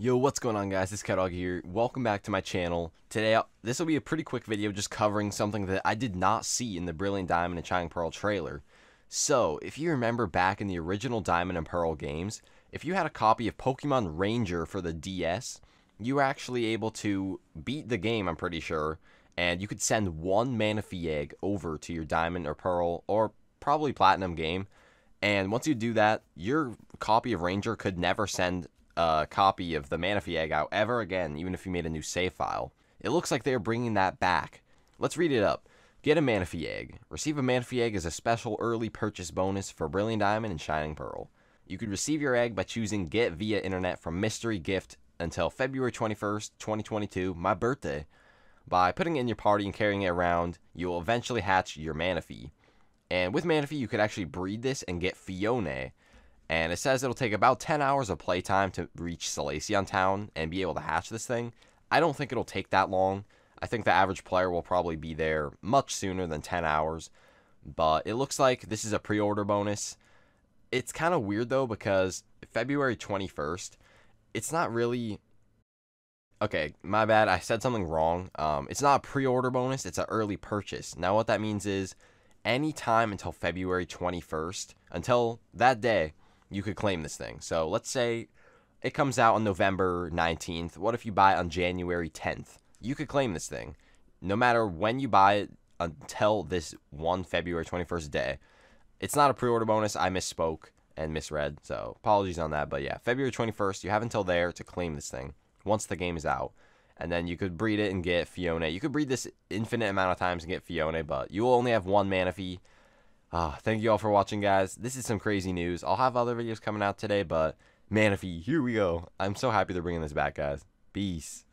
Yo, what's going on guys? It's Cadog here. Welcome back to my channel. Today, this will be a pretty quick video just covering something that I did not see in the Brilliant Diamond and Shining Pearl trailer. So, if you remember back in the original Diamond and Pearl games, if you had a copy of Pokemon Ranger for the DS, you were actually able to beat the game, I'm pretty sure, and you could send one Manaphy Egg over to your Diamond or Pearl or probably Platinum game, and once you do that, your copy of Ranger could never send a copy of the Manafee out ever again, even if you made a new save file. It looks like they are bringing that back. Let's read it up. Get a Manaphy Egg. Receive a Manaphy Egg as a special early purchase bonus for Brilliant Diamond and Shining Pearl. You can receive your egg by choosing Get via Internet from Mystery Gift until February 21st, 2022, my birthday. By putting it in your party and carrying it around, you will eventually hatch your Manaphy. And with Manaphy, you could actually breed this and get Fione, and it says it'll take about 10 hours of playtime to reach Salacion Town and be able to hatch this thing. I don't think it'll take that long. I think the average player will probably be there much sooner than 10 hours, but it looks like this is a pre order bonus. It's kind of weird though because February 21st, it's not really. Okay, my bad. I said something wrong. Um, it's not a pre order bonus, it's an early purchase. Now, what that means is any time until February 21st, until that day, you could claim this thing. So let's say it comes out on November 19th. What if you buy on January 10th? You could claim this thing. No matter when you buy it until this one February 21st day. It's not a pre order bonus. I misspoke and misread. So apologies on that. But yeah, February 21st, you have until there to claim this thing once the game is out. And then you could breed it and get Fiona. You could breed this infinite amount of times and get Fiona, but you will only have one Manaphy uh, thank you all for watching, guys. This is some crazy news. I'll have other videos coming out today, but Manaphy, here we go. I'm so happy they're bringing this back, guys. Peace.